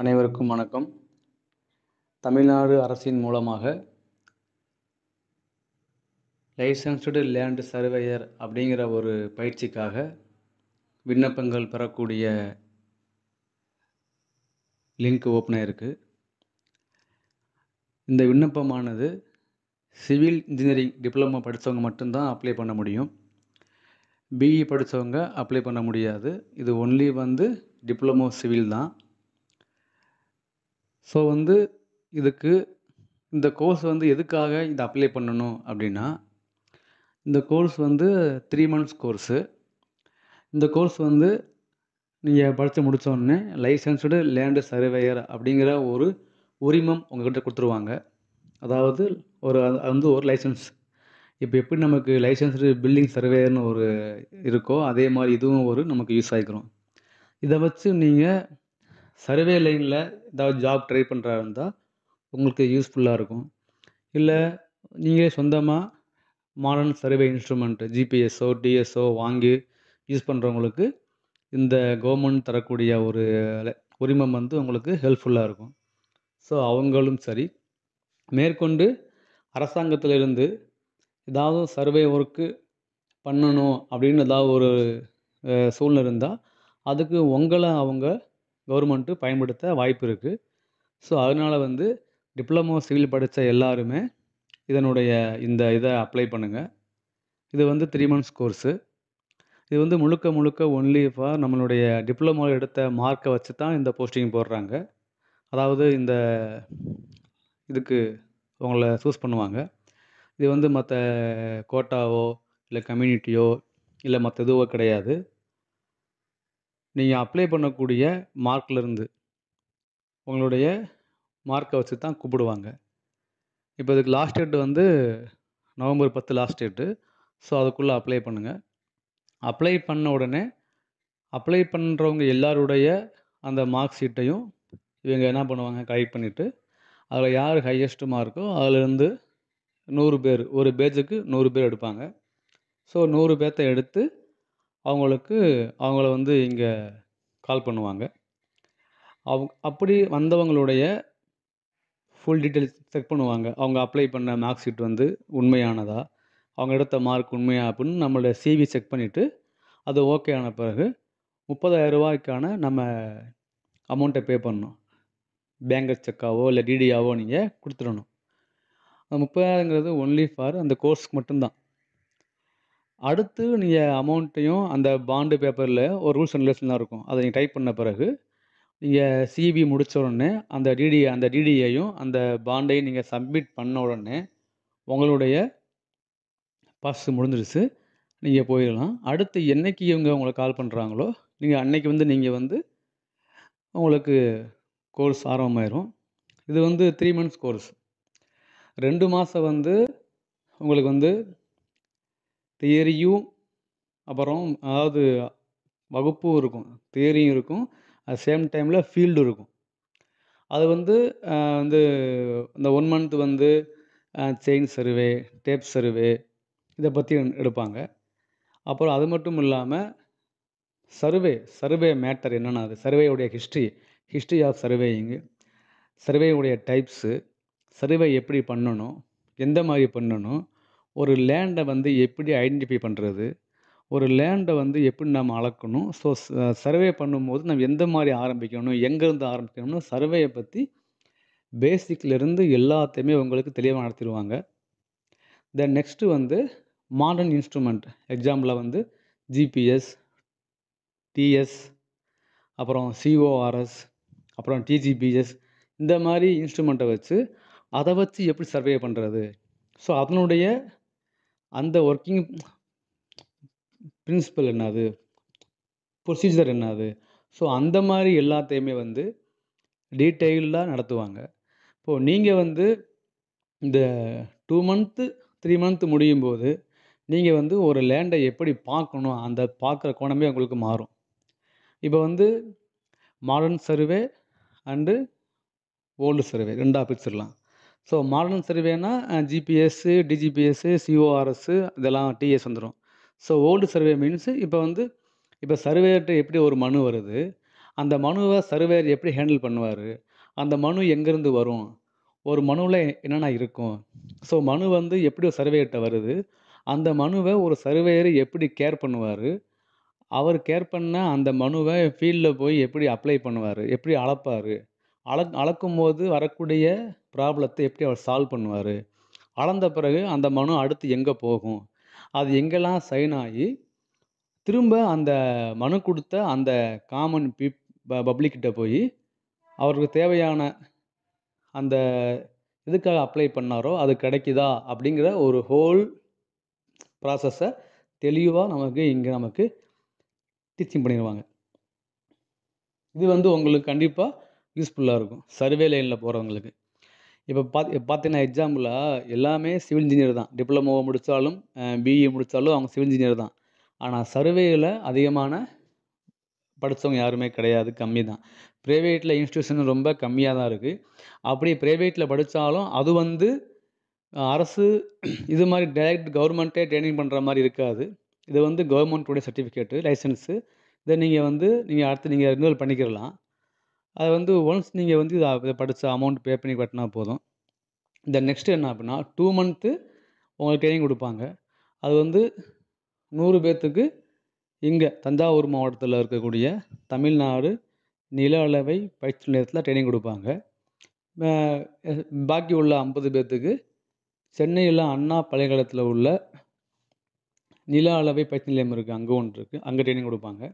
அனைவருக்கும் வணக்கம் தமிழ்நாடு அரசின் மூலமாக லைசன்ஸ்டு லேண்ட் சர்வேயர் அப்படிங்கிற ஒரு பயிற்சிக்காக விண்ணப்பங்கள் பெறக்கூடிய லிங்க் ஓப்பன் ஆயிருக்கு இந்த விண்ணப்பமானது சிவில் இன்ஜினியரிங் டிப்ளமோ படித்தவங்க மட்டும்தான் அப்ளை பண்ண முடியும் பிஇ e படித்தவங்க அப்ளை பண்ண முடியாது இது ஒன்லி வந்து டிப்ளமோ சிவில் தான் ஸோ வந்து இதுக்கு இந்த கோர்ஸ் வந்து எதுக்காக இதை அப்ளை பண்ணணும் அப்படின்னா இந்த கோர்ஸ் வந்து த்ரீ மந்த்ஸ் கோர்ஸு இந்த கோர்ஸ் வந்து நீங்கள் படித்து முடித்தோடனே லைசன்ஸ்டு லேண்டு சர்வேயர் அப்படிங்கிற ஒரு உரிமம் உங்கள்கிட்ட கொடுத்துருவாங்க அதாவது ஒரு அது வந்து ஒரு லைசன்ஸ் இப்போ எப்படி நமக்கு லைசன்ஸ்டு பில்டிங் சர்வேயர்னு ஒரு இருக்கோ அதே மாதிரி இதுவும் ஒரு நமக்கு யூஸ் ஆகிக்கிறோம் இதை வச்சு நீங்கள் சர்வே லைனில் ஏதாவது ஜாப் ட்ரை பண்ணுறா இருந்தால் உங்களுக்கு யூஸ்ஃபுல்லாக இருக்கும் இல்லை நீங்களே சொந்தமாக மாடர்ன் சர்வே இன்ஸ்ட்ருமெண்ட்டு ஜிபிஎஸ்ஸோ டிஎஸ்ஸோ வாங்கி யூஸ் பண்ணுறவங்களுக்கு இந்த கவர்மெண்ட் தரக்கூடிய ஒரு உரிமம் வந்து உங்களுக்கு ஹெல்ப்ஃபுல்லாக இருக்கும் ஸோ அவங்களும் சரி மேற்கொண்டு அரசாங்கத்திலிருந்து ஏதாவது சர்வே ஒர்க்கு பண்ணணும் அப்படின்னு ஏதாவது ஒரு சூழ்நிலை இருந்தால் அதுக்கு உங்களை அவங்க கவர்மெண்ட்டு பயன்படுத்த வாய்ப்பு இருக்குது ஸோ அதனால் வந்து டிப்ளமோ சிவில் படித்த எல்லாருமே இதனுடைய இந்த இதை அப்ளை பண்ணுங்கள் இது வந்து த்ரீ மந்த்ஸ் கோர்ஸு இது வந்து முழுக்க முழுக்க ஒன்லி ஃபார் நம்மளுடைய டிப்ளமோ எடுத்த மார்க்கை வச்சு தான் இந்த போஸ்டிங் போடுறாங்க அதாவது இந்த இதுக்கு உங்களை சூஸ் பண்ணுவாங்க இது வந்து மற்ற கோட்டாவோ இல்லை கம்யூனிட்டியோ இல்லை மற்ற இதுவோ கிடையாது நீங்கள் அப்ளை பண்ணக்கூடிய மார்க்லேருந்து உங்களுடைய மார்க்கை வச்சு தான் கூப்பிடுவாங்க இப்போ இதுக்கு லாஸ்ட் டேட் வந்து நவம்பர் பத்து லாஸ்ட் டேட்டு ஸோ அதுக்குள்ளே அப்ளை பண்ணுங்கள் அப்ளை பண்ண உடனே அப்ளை பண்ணுறவங்க எல்லாருடைய அந்த மார்க் ஷீட்டையும் இவங்க என்ன பண்ணுவாங்க கலெக்ட் பண்ணிவிட்டு அதில் யார் ஹையஸ்ட்டு மார்க்கோ அதிலேருந்து நூறு பேர் ஒரு பேஜுக்கு நூறு பேர் எடுப்பாங்க ஸோ நூறு பேர்த்த எடுத்து அவங்களுக்கு அவங்கள வந்து இங்கே கால் பண்ணுவாங்க அவ் அப்படி வந்தவங்களுடைய ஃபுல் டீட்டெயில்ஸ் செக் பண்ணுவாங்க அவங்க அப்ளை பண்ண மார்க் ஷீட் வந்து உண்மையானதா அவங்க எடுத்த மார்க் உண்மையா அப்படின்னு நம்மளோட சிவி செக் பண்ணிவிட்டு அது ஓகே ஆன பிறகு முப்பதாயிரம் ரூபாய்க்கான நம்ம அமௌண்ட்டை பே பண்ணணும் பேங்கர் செக்காவோ இல்லை டிடியாவோ நீங்கள் கொடுத்துடணும் அந்த முப்பதாயிரங்கிறது ஒன்லி ஃபார் அந்த கோர்ஸ்க்கு மட்டும்தான் அடுத்து நீங்கள் அமௌண்ட்டையும் அந்த பாண்டு பேப்பரில் ஒரு ரூல்ஸ் அண்ட் தான் இருக்கும் அதை நீங்கள் டைப் பண்ண பிறகு நீங்கள் சிபி முடித்த உடனே அந்த டிடி அந்த டிடியையும் அந்த பாண்டையும் நீங்கள் சப்மிட் பண்ண உடனே உங்களுடைய பாஸ் முடிஞ்சிருச்சு நீங்கள் போயிடலாம் அடுத்து என்றைக்கு இவங்க உங்களை கால் பண்ணுறாங்களோ நீங்கள் அன்னைக்கு வந்து நீங்கள் வந்து உங்களுக்கு கோர்ஸ் ஆரம்பமாயிரும் இது வந்து த்ரீ மந்த்ஸ் கோர்ஸ் ரெண்டு மாதம் வந்து உங்களுக்கு வந்து தியரியும் அப்புறம் அதாவது வகுப்பும் இருக்கும் தியரியும் இருக்கும் அட் சேம் டைமில் ஃபீல்டு இருக்கும் அது வந்து வந்து இந்த ஒன் மந்த் வந்து செயின் சர்வே டேப் சர்வே இதை பற்றி எடுப்பாங்க அப்புறம் அது மட்டும் இல்லாமல் சர்வே சர்வே மேட்டர் என்னென்னா அது சர்வேயுடைய ஹிஸ்ட்ரி ஹிஸ்ட்ரி ஆஃப் சர்வேயிங்கு சர்வேயுடைய டைப்ஸு சர்வே எப்படி பண்ணணும் எந்த மாதிரி பண்ணணும் ஒரு லேண்டை வந்து எப்படி ஐடென்டிஃபை பண்ணுறது ஒரு லேண்டை வந்து எப்படி நம்ம அளக்கணும் ஸோ சர்வே பண்ணும்போது நம்ம எந்த மாதிரி ஆரம்பிக்கணும் எங்கேருந்து ஆரம்பிக்கணும்னு சர்வேயை பற்றி பேசிக்லேருந்து எல்லாத்தையுமே உங்களுக்கு தெளிவாக நடத்திடுவாங்க தென் நெக்ஸ்ட்டு வந்து மாடர்ன் இன்ஸ்ட்ருமெண்ட் எக்ஸாம்பிளாக வந்து ஜிபிஎஸ் டிஎஸ் அப்புறம் சிஓஆர்எஸ் அப்புறம் டிஜிபிஎஸ் இந்த மாதிரி இன்ஸ்ட்ருமெண்ட்டை வச்சு அதை வச்சு எப்படி சர்வே பண்ணுறது ஸோ அதனுடைய அந்த ஒர்க்கிங் பிரின்சிபல் என்னது ப்ரொசீஜர் என்னது ஸோ அந்த மாதிரி எல்லாத்தையுமே வந்து டீட்டெயிலாக நடத்துவாங்க இப்போது நீங்கள் வந்து இந்த டூ மந்த்து த்ரீ மந்த்து முடியும் போது நீங்கள் வந்து ஒரு லேண்டை எப்படி பார்க்கணும் அந்த பார்க்குற கோணமே உங்களுக்கு மாறும் இப்போ வந்து modern survey and old survey ரெண்டாக பிரிச்சிடலாம் ஸோ மாடர்ன் சர்வேனா ஜிபிஎஸ்ஸு டிஜிபிஎஸ்ஸு சிஓஆர்எஸ்ஸு இதெல்லாம் டிஎஸ் வந்துடும் ஸோ ஓல்டு சர்வே மீன்ஸு இப்போ வந்து இப்போ சர்வேர்கிட்ட எப்படி ஒரு மனு வருது அந்த மனுவை சர்வேர் எப்படி ஹேண்டில் பண்ணுவார் அந்த மனு எங்கேருந்து வரும் ஒரு மனுவில் என்னென்ன இருக்கும் ஸோ மனு வந்து எப்படி ஒரு சர்வேர்கிட்ட வருது அந்த மனுவை ஒரு சர்வேயர் எப்படி கேர் பண்ணுவார் அவர் கேர் பண்ண அந்த மனுவை ஃபீல்டில் போய் எப்படி அப்ளை பண்ணுவார் எப்படி அளப்பார் அளக் அளக்கும் போது வரக்கூடிய ப்ராப்ளத்தை எப்படி அவர் சால்வ் பண்ணுவார் அளந்த பிறகு அந்த மனு அடுத்து எங்கே போகும் அது எங்கெல்லாம் சைன் ஆகி திரும்ப அந்த மனு கொடுத்த அந்த காமன் பீப் பப்ளிக்கிட்ட போய் அவருக்கு தேவையான அந்த எதுக்காக அப்ளை பண்ணாரோ அது கிடைக்குதா அப்படிங்கிற ஒரு ஹோல் ப்ராசஸை தெளிவாக நமக்கு இங்கே நமக்கு டீச்சிங் பண்ணிடுவாங்க இது வந்து உங்களுக்கு கண்டிப்பாக யூஸ்ஃபுல்லாக இருக்கும் சர்வே லைனில் போகிறவங்களுக்கு இப்போ பார்த்து பார்த்தீங்கன்னா எக்ஸாம்பிளாக எல்லாமே சிவில் இன்ஜினியர் தான் டிப்ளமோ முடித்தாலும் பிஇ e முடித்தாலும் அவங்க சிவில் இன்ஜினியர் தான் ஆனால் சர்வேயில் அதிகமான படித்தவங்க யாருமே கிடையாது கம்மி தான் ப்ரைவேட்டில் இன்ஸ்டியூஷன் ரொம்ப கம்மியாக தான் இருக்குது அப்படி ப்ரைவேட்டில் படித்தாலும் அது வந்து அரசு இது மாதிரி டைரக்ட் கவர்மெண்ட்டே ட்ரைனிங் பண்ணுற மாதிரி இருக்காது இது வந்து கவர்மெண்ட்டுடைய சர்டிஃபிகேட்டு லைசன்ஸு இதை நீங்கள் வந்து நீங்கள் அடுத்து நீங்கள் ரினுவல் பண்ணிக்கிறலாம் அது வந்து ஒன்ஸ் நீங்கள் வந்து இதை படித்த அமௌண்ட் பே பண்ணி கட்டினா போதும் இந்த நெக்ஸ்ட் என்ன அப்படின்னா டூ மந்த்து உங்களுக்கு ட்ரைனிங் கொடுப்பாங்க அது வந்து நூறு பேர்த்துக்கு இங்கே தஞ்சாவூர் மாவட்டத்தில் இருக்கக்கூடிய தமிழ்நாடு நில அளவை பயிற்சி நிலையத்தில் ட்ரைனிங் கொடுப்பாங்க பாக்கி உள்ள ஐம்பது பேர்த்துக்கு சென்னையில் அண்ணா பழையகாலத்தில் உள்ள நில அளவை பயிற்சி நிலையம் இருக்குது அங்கே ஒன்று இருக்குது அங்கே ட்ரைனிங் கொடுப்பாங்க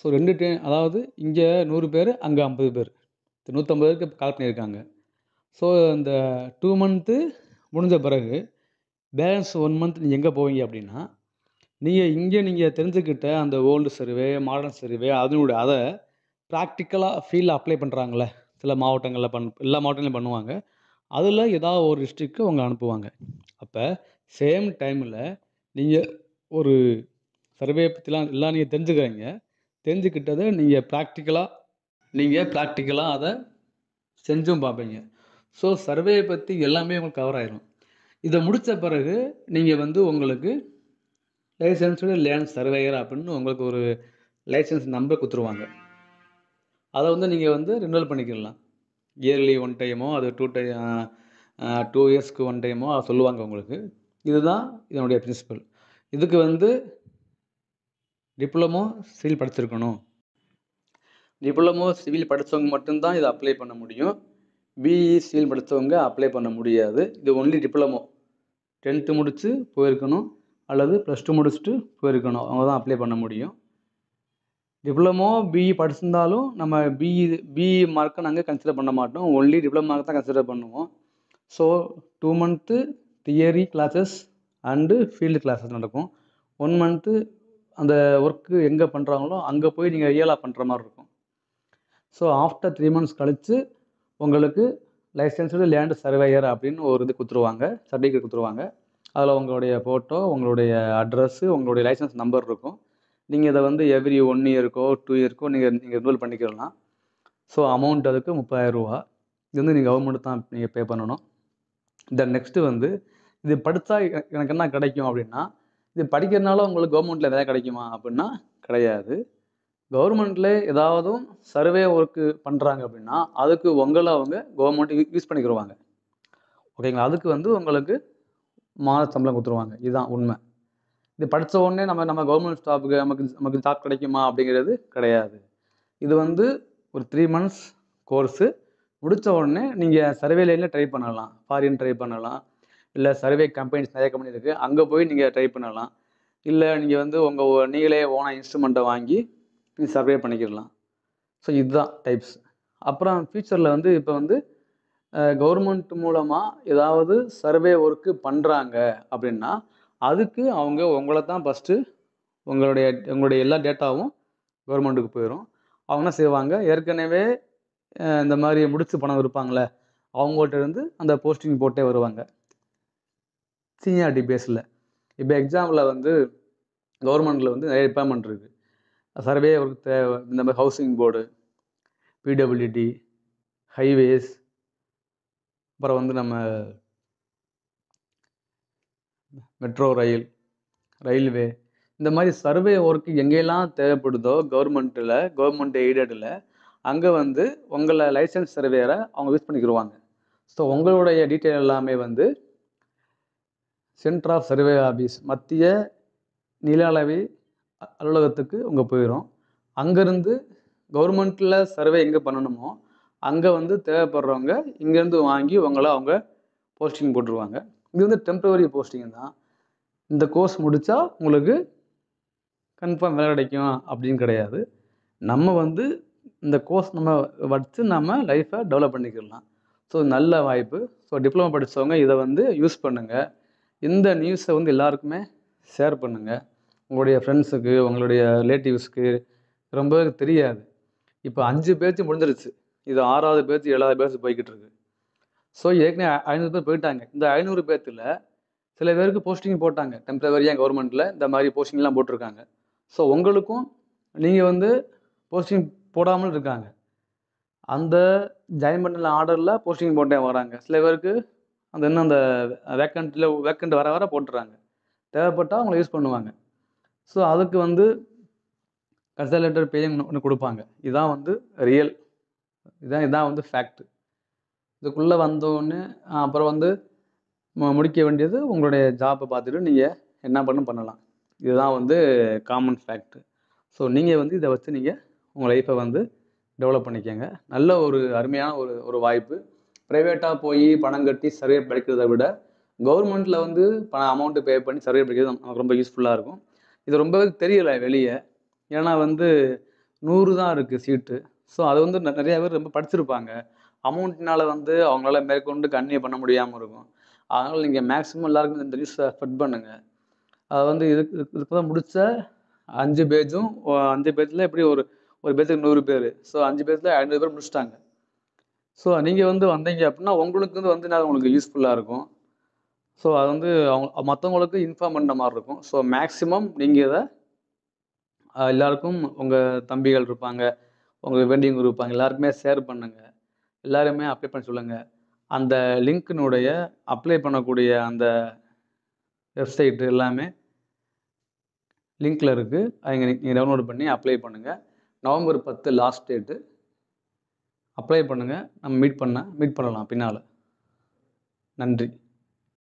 ஸோ ரெண்டு ட்ரெயின் அதாவது இங்கே நூறு பேர் அங்கே ஐம்பது பேர் நூற்றம்பது பேருக்கு கால் பண்ணியிருக்காங்க ஸோ இந்த டூ மந்த்து முடிஞ்ச பிறகு பேலன்ஸ் ஒன் மந்த் நீங்கள் எங்கே போவீங்க அப்படின்னா நீங்கள் இங்கே நீங்கள் தெரிஞ்சுக்கிட்ட அந்த ஓல்டு சர்வே மாடர்ன் சர்வே அதனுடைய அதை ப்ராக்டிக்கலாக ஃபீல்டில் அப்ளை பண்ணுறாங்களே சில மாவட்டங்களில் பண் எல்லா மாவட்டங்களையும் பண்ணுவாங்க அதில் ஏதாவது ஒரு டிஸ்ட்ரிக்கு அவங்க அனுப்புவாங்க அப்போ சேம் டைமில் நீங்கள் ஒரு சர்வே பற்றிலாம் எல்லாம் நீங்கள் தெரிஞ்சுக்கிறீங்க தெரிஞ்சுக்கிட்டதை நீங்கள் ப்ராக்டிக்கலாக நீங்கள் ப்ராக்டிக்கலாக அதை செஞ்சும் பார்ப்பீங்க ஸோ சர்வேயை பற்றி எல்லாமே உங்களுக்கு கவர் ஆயிடும் இதை முடித்த பிறகு நீங்கள் வந்து உங்களுக்கு லைசன்ஸோட லேண்ட் சர்வேயர் அப்படின்னு உங்களுக்கு ஒரு லைசன்ஸ் நம்பர் கொடுத்துருவாங்க அதை வந்து நீங்கள் வந்து ரினுவல் பண்ணிக்கிடலாம் இயர்லி ஒன் டைமோ அது டூ டை டூ இயர்ஸ்க்கு ஒன் டைமோ அதை சொல்லுவாங்க உங்களுக்கு இதுதான் இதனுடைய பிரின்சிபல் இதுக்கு வந்து டிப்ளமோ சிவில் படிச்சிருக்கணும் டிப்ளமோ சிவில் படித்தவங்க மட்டும்தான் இதை அப்ளை பண்ண முடியும் பிஇ சிவில் படித்தவங்க அப்ளை பண்ண முடியாது இது ஒன்லி டிப்ளமோ டென்த்து முடித்து போயிருக்கணும் அல்லது ப்ளஸ் டூ முடிச்சுட்டு போயிருக்கணும் அவங்க தான் அப்ளை பண்ண முடியும் டிப்ளமோ பிஇ e படிச்சிருந்தாலும் நம்ம பிஇ பிஇ மார்க்கை நாங்கள் கன்சிடர் பண்ண மாட்டோம் ஒன்லி டிப்ளமோ மார்க் தான் கன்சிடர் பண்ணுவோம் so two month theory classes and field classes நடக்கும் ஒன் மந்த்து அந்த ஒர்க்கு எங்கே பண்ணுறாங்களோ அங்கே போய் நீங்கள் ரியலாக பண்ணுற மாதிரி இருக்கும் ஸோ ஆஃப்டர் த்ரீ மந்த்ஸ் கழித்து உங்களுக்கு லைசன்ஸ்டு லேண்டு சர்வேயர் அப்படின்னு ஒரு இது கொடுத்துருவாங்க சர்டிஃபிகேட் கொடுத்துருவாங்க அதில் உங்களுடைய ஃபோட்டோ உங்களுடைய அட்ரஸ்ஸு உங்களுடைய லைசன்ஸ் நம்பர் இருக்கும் நீங்கள் இதை வந்து எவ்ரி ஒன் இயருக்கோ டூ இயருக்கோ நீங்கள் நீங்கள் ரினுவல் பண்ணிக்கலாம் ஸோ அமௌண்ட் அதுக்கு ரூபா இது வந்து நீங்கள் கவர்மெண்ட் தான் நீங்கள் பே பண்ணணும் தென் நெக்ஸ்ட்டு வந்து இது படித்தா எனக்கு என்ன கிடைக்கும் அப்படின்னா இது படிக்கிறதுனால உங்களுக்கு கவர்மெண்ட்டில் எதாவது கிடைக்குமா அப்படின்னா கிடையாது கவர்மெண்ட்டில் ஏதாவது சர்வே ஒர்க்கு பண்ணுறாங்க அப்படின்னா அதுக்கு உங்களை அவங்க கவர்மெண்ட் யூஸ் பண்ணிக்கிடுவாங்க ஓகேங்களா அதுக்கு வந்து உங்களுக்கு மாத சம்பளம் கொடுத்துருவாங்க இதுதான் உண்மை இது படித்த உடனே நம்ம நம்ம கவர்மெண்ட் ஸ்டாஃபுக்கு நமக்கு நமக்கு ஜாப் கிடைக்குமா அப்படிங்கிறது கிடையாது இது வந்து ஒரு த்ரீ மந்த்ஸ் கோர்ஸு முடித்த உடனே நீங்கள் சர்வே லைனில் ட்ரை பண்ணலாம் ஃபாரின் ட்ரை பண்ணலாம் இல்லை சர்வே கம்பெனிஸ் நிறைய கம்பெனி இருக்குது அங்கே போய் நீங்கள் ட்ரை பண்ணலாம் இல்லை நீங்கள் வந்து உங்கள் நீங்களே ஓனாக இன்ஸ்ட்ருமெண்ட்டை வாங்கி நீங்கள் சர்வே பண்ணிக்கிடலாம் ஸோ இதுதான் டைப்ஸ் அப்புறம் ஃப்யூச்சரில் வந்து இப்போ வந்து கவர்மெண்ட் மூலமாக ஏதாவது சர்வே ஒர்க்கு பண்ணுறாங்க அப்படின்னா அதுக்கு அவங்க உங்களை தான் ஃபஸ்ட்டு உங்களுடைய உங்களுடைய எல்லா டேட்டாவும் கவர்மெண்ட்டுக்கு போயிடும் அவங்க என்ன செய்வாங்க ஏற்கனவே இந்த மாதிரி முடிச்சு பணம் இருப்பாங்களே அவங்கள்ட்ட இருந்து அந்த போஸ்டிங் போட்டே வருவாங்க சீனியாரிட்டி பேஸில் இப்போ எக்ஸாம்பிளில் வந்து கவர்மெண்ட்டில் வந்து நிறைய டிபார்ட்மெண்ட் இருக்குது சர்வே ஒர்க் தேவை இந்த மாதிரி ஹவுசிங் போர்டு பிடபிள்யூடி ஹைவேஸ் அப்புறம் வந்து நம்ம மெட்ரோ ரயில் ரயில்வே இந்த மாதிரி சர்வே ஒர்க்கு எங்கெல்லாம் தேவைப்படுதோ கவர்மெண்ட்டில் கவர்மெண்ட் எய்டடில் அங்கே வந்து உங்களை லைசன்ஸ் சர்வேரை அவங்க யூஸ் பண்ணிக்கிடுவாங்க ஸோ உங்களுடைய டீட்டெயில் எல்லாமே வந்து சென்டர் ஆஃப் சர்வே ஆஃபீஸ் மத்திய நில அளவை அலுவலகத்துக்கு அவங்க போயிடும் அங்கேருந்து கவர்மெண்ட்டில் சர்வே எங்கே பண்ணணுமோ அங்கே வந்து தேவைப்படுறவங்க இங்கேருந்து வாங்கி உங்களை அவங்க போஸ்டிங் போட்டுருவாங்க இது வந்து டெம்ப்ரவரி போஸ்டிங் தான் இந்த கோர்ஸ் முடித்தா உங்களுக்கு கன்ஃபார்ம் வேலை கிடைக்கும் அப்படின்னு கிடையாது நம்ம வந்து இந்த கோர்ஸ் நம்ம வச்சு நம்ம லைஃப்பை டெவலப் பண்ணிக்கிடலாம் ஸோ நல்ல வாய்ப்பு ஸோ டிப்ளமோ படித்தவங்க இதை வந்து யூஸ் பண்ணுங்கள் இந்த நியூஸை வந்து எல்லாருக்குமே ஷேர் பண்ணுங்கள் உங்களுடைய ஃப்ரெண்ட்ஸுக்கு உங்களுடைய ரிலேட்டிவ்ஸ்க்கு ரொம்ப தெரியாது இப்போ அஞ்சு பேச்சு முடிஞ்சிருச்சு இது ஆறாவது பேச்சு ஏழாவது பேச்சு போய்கிட்டு இருக்கு ஸோ ஏற்கனவே ஐநூறு பேர் போயிட்டாங்க இந்த ஐநூறு பேர்த்தில் சில பேருக்கு போஸ்டிங் போட்டாங்க டெம்ப்ரவரியாக கவர்மெண்ட்டில் இந்த மாதிரி போஸ்டிங்லாம் போட்டிருக்காங்க ஸோ உங்களுக்கும் நீங்கள் வந்து போஸ்டிங் போடாமல் இருக்காங்க அந்த ஜாயின் பண்ணல ஆர்டரில் போஸ்டிங் போட்டேன் வராங்க சில பேருக்கு அந்த இன்னும் அந்த வேக்கண்ட்டில் வேக்கண்ட் வர வர போட்டுறாங்க தேவைப்பட்டால் அவங்கள யூஸ் பண்ணுவாங்க ஸோ அதுக்கு வந்து லெட்டர் பேயும் ஒன்று கொடுப்பாங்க இதுதான் வந்து ரியல் இதான் இதான் வந்து ஃபேக்ட் இதுக்குள்ளே வந்தோடனே அப்புறம் வந்து முடிக்க வேண்டியது உங்களுடைய ஜாப்பை பார்த்துட்டு நீங்கள் என்ன பண்ணும் பண்ணலாம் இதுதான் வந்து காமன் ஃபேக்ட் ஸோ நீங்கள் வந்து இதை வச்சு நீங்கள் உங்கள் லைஃப்பை வந்து டெவலப் பண்ணிக்கோங்க நல்ல ஒரு அருமையான ஒரு ஒரு வாய்ப்பு ப்ரைவேட்டாக போய் பணம் கட்டி சர்வே படிக்கிறத விட கவர்மெண்ட்டில் வந்து பணம் அமௌண்ட்டு பே பண்ணி சர்வே படிக்கிறது நமக்கு ரொம்ப யூஸ்ஃபுல்லாக இருக்கும் இது ரொம்பவே தெரியலை வெளியே ஏன்னா வந்து நூறு தான் இருக்குது சீட்டு ஸோ அது வந்து நிறையா பேர் ரொம்ப படிச்சிருப்பாங்க அமௌண்ட்னால வந்து அவங்களால மேற்கொண்டு கன்னியூ பண்ண முடியாமல் இருக்கும் அதனால் நீங்கள் மேக்ஸிமம் எல்லாருக்கும் இந்த நியூஸை ஸ்ப்ரெட் பண்ணுங்கள் அது வந்து இதுக்கு இதுக்கு தான் முடித்த அஞ்சு பேஜும் அஞ்சு பேஜில் எப்படி ஒரு ஒரு பேஜுக்கு நூறு பேர் ஸோ அஞ்சு பேஜில் ஐநூறு பேர் முடிச்சிட்டாங்க ஸோ நீங்கள் வந்து வந்தீங்க அப்படின்னா உங்களுக்கு வந்து வந்து உங்களுக்கு யூஸ்ஃபுல்லாக இருக்கும் ஸோ அது வந்து அவங்க மற்றவங்களுக்கு இன்ஃபார்ம் பண்ண மாதிரி இருக்கும் ஸோ மேக்ஸிமம் நீங்கள் இதை எல்லாருக்கும் உங்கள் தம்பிகள் இருப்பாங்க உங்கள் வேண்டியவங்க இருப்பாங்க எல்லாருக்குமே ஷேர் பண்ணுங்கள் எல்லாருமே அப்ளை பண்ண சொல்லுங்கள் அந்த லிங்க்கினுடைய அப்ளை பண்ணக்கூடிய அந்த வெப்சைட் எல்லாமே லிங்க்கில் இருக்குது அவங்க நீங்கள் டவுன்லோட் பண்ணி அப்ளை பண்ணுங்கள் நவம்பர் பத்து லாஸ்ட் டேட்டு அப்ளை பண்ணுங்கள் நம்ம மீட் பண்ண மீட் பண்ணலாம் பின்னால் நன்றி